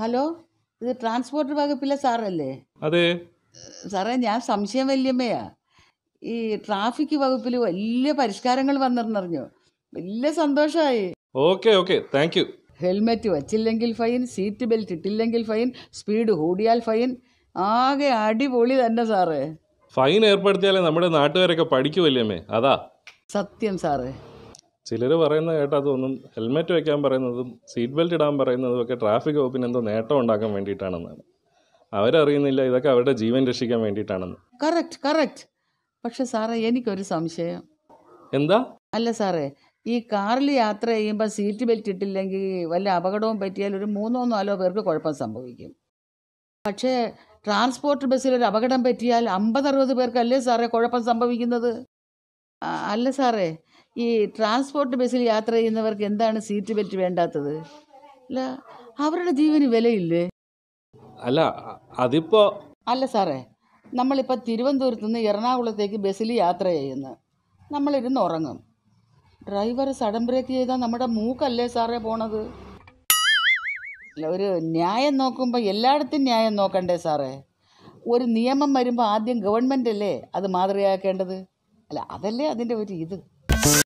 hello ഇത് transport വകുപ്പിലെ സാറല്ലേ അതെ സാറേ ഞാൻ സംശയം വല്യമ്മയാ ഈ ട്രാഫിക് വകുപ്പിൽ വലിയ പരിഷ്കാരങ്ങൾ വന്നിരുന്നറിഞ്ഞു വലിയ സന്തോഷമായി okay okay thank you helmet വച്ചില്ലെങ്കിൽ ഫൈൻ സീറ്റ് ബെൽറ്റ് ഇട്ടില്ലെങ്കിൽ ഫൈൻ സ്പീഡ് കൂടിയാൽ ഫൈൻ ആകെ അടിപൊളി തന്നെ സാറേ ഫൈൻ ഏർപ്പെടുത്തിയാലേ നമ്മുടെ നാട്ടുകാരൊക്കെ പഠിക്കുമല്ലേ അതാ സത്യം സാറേ ചിലർ പറയുന്ന കേട്ട് അതൊന്നും ഹെൽമെറ്റ് വെക്കാൻ പറയുന്നതും സീറ്റ് ബെൽറ്റ് ഇടാൻ പറയുന്നതും ഒക്കെ ട്രാഫിക് വകുപ്പിന് എന്തോ നേട്ടം ഉണ്ടാക്കാൻ വേണ്ടിയിട്ടാണെന്നാണ് അവരറിയുന്നില്ല ഇതൊക്കെ അവരുടെ ജീവൻ രക്ഷിക്കാൻ വേണ്ടിയിട്ടാണെന്ന് കറക്റ്റ് കറക്റ്റ് പക്ഷെ സാറേ എനിക്കൊരു സംശയം എന്താ അല്ല സാറേ ഈ കാറിൽ യാത്ര ചെയ്യുമ്പോൾ സീറ്റ് ബെൽറ്റ് ഇട്ടില്ലെങ്കിൽ വല്ല അപകടവും പറ്റിയാൽ ഒരു മൂന്നോ നാലോ പേർക്ക് കുഴപ്പം സംഭവിക്കും പക്ഷേ ട്രാൻസ്പോർട്ട് ബസ്സിൽ ഒരു അപകടം പറ്റിയാൽ അമ്പത് അറുപത് പേർക്കല്ലേ സാറേ കുഴപ്പം സംഭവിക്കുന്നത് അല്ല സാറേ ഈ ട്രാൻസ്പോർട്ട് ബസ്സിൽ യാത്ര ചെയ്യുന്നവർക്ക് എന്താണ് സീറ്റ് ബെൽറ്റ് വേണ്ടാത്തത് അല്ല അവരുടെ ജീവന് വിലയില്ലേ അല്ല അതിപ്പോ അല്ല സാറേ നമ്മളിപ്പോൾ തിരുവനന്തപുരത്ത് നിന്ന് എറണാകുളത്തേക്ക് ബസ്സിൽ യാത്ര ചെയ്യുന്നു നമ്മളിരുന്ന് ഉറങ്ങും ഡ്രൈവർ സഡൻ ബ്രേക്ക് ചെയ്താൽ നമ്മുടെ മൂക്കല്ലേ സാറേ പോണത് ഒരു ന്യായം നോക്കുമ്പോൾ എല്ലായിടത്തും ന്യായം നോക്കണ്ടേ സാറേ ഒരു നിയമം വരുമ്പോൾ ആദ്യം ഗവൺമെൻ്റ് അല്ലേ അത് മാതൃകയാക്കേണ്ടത് അല്ല അതല്ലേ അതിൻ്റെ ഒരു ഇത്